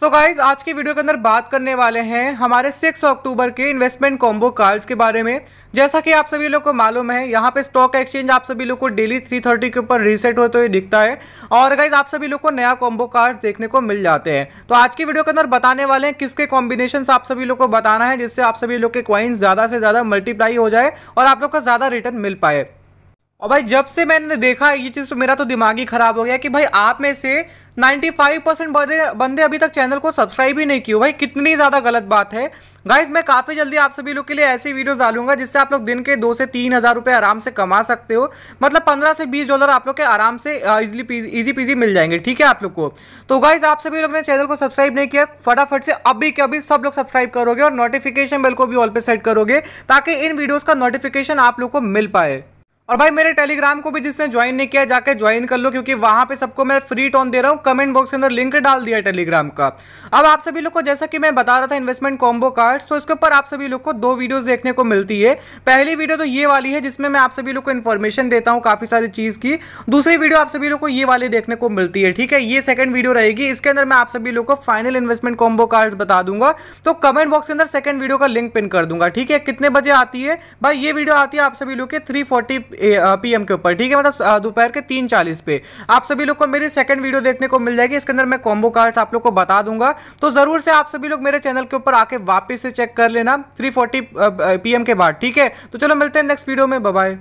सो so guys आज की video के अंदर बात करने वाले हैं हमारे 6 अक्टूबर के इन्वेस्टमेंट कॉम्बो कार्ड्स के बारे में जैसा कि आप सभी लोग को मालूम है यहाँ पे स्टॉक एक्सचेंज आप सभी लोग को डेली 330 के ऊपर रीसेट होते हुए दिखता है और गाइज आप सभी लोग को नया कॉम्बो कार्ड देखने को मिल जाते हैं तो आज की वीडियो के अंदर बताने वाले हैं किसके कॉम्बिनेशन आप सभी लोग को बताना है जिससे आप सभी लोग के क्वाइंस ज़्यादा से ज़्यादा मल्टीप्लाई हो जाए और आप लोग का ज़्यादा रिटर्न मिल पाए और भाई जब से मैंने देखा ये चीज़ तो मेरा तो दिमाग ही ख़राब हो गया कि भाई आप में से 95 परसेंट बंदे अभी तक चैनल को सब्सक्राइब ही नहीं किए भाई कितनी ज़्यादा गलत बात है गाइज मैं काफ़ी जल्दी आप सभी लोग के लिए ऐसी वीडियोस डालूंगा जिससे आप लोग दिन के दो से तीन हज़ार रुपये आराम से कमा सकते हो मतलब पंद्रह से बीस डॉलर आप लोग के आराम से इजली पीजी ईजी पीजी मिल जाएंगे ठीक है आप लोग को तो गाइज आप सभी लोग ने चैनल को सब्सक्राइब नहीं किया फटाफट से अभी के अभी सब लोग सब्सक्राइब करोगे और नोटिफिकेशन बिल को भी ऑल पे सेट करोगे ताकि इन वीडियोज़ का नोटिफिकेशन आप लोग को मिल पाए और भाई मेरे टेलीग्राम को भी जिसने ज्वाइन नहीं किया जाकर ज्वाइन कर लो क्योंकि वहां पे सबको मैं फ्री टोन दे रहा हूँ कमेंट बॉक्स के अंदर लिंक डाल दिया टेलीग्राम का अब आप सभी लोग को जैसा कि मैं बता रहा था इन्वेस्टमेंट कॉम्बो कार्ड्स तो इसके ऊपर आप सभी लोग को दो वीडियो देखने को मिलती है पहली वीडियो तो ये वाली है जिसमें मैं आप सभी लोग को इन्फॉर्मेशन देता हूँ काफी सारी चीज की दूसरी वीडियो आप सभी लोग को ये वाली देखने को मिलती है ठीक है ये सेकंड वीडियो रहेगी इसके अंदर मैं आप सभी लोग को फाइनल इन्वेस्टमेंट कॉम्बो कार्ड बता दूंगा तो कमेंट बॉक्स के अंदर सेकंड वीडियो का लिंक पिन कर दूंगा ठीक है कितने बजे आती है भाई ये वीडियो आती है आप सभी लोग के थ्री पी के ऊपर ठीक है मतलब दोपहर के तीन चालीस पे आप सभी लोग को मेरी सेकंड वीडियो देखने को मिल जाएगी इसके अंदर मैं कॉम्बो कार्ड्स आप लोग को बता दूंगा तो ज़रूर से आप सभी लोग मेरे चैनल के ऊपर आके वापस से चेक कर लेना थ्री फोर्टी के बाद ठीक है तो चलो मिलते हैं नेक्स्ट वीडियो में बाय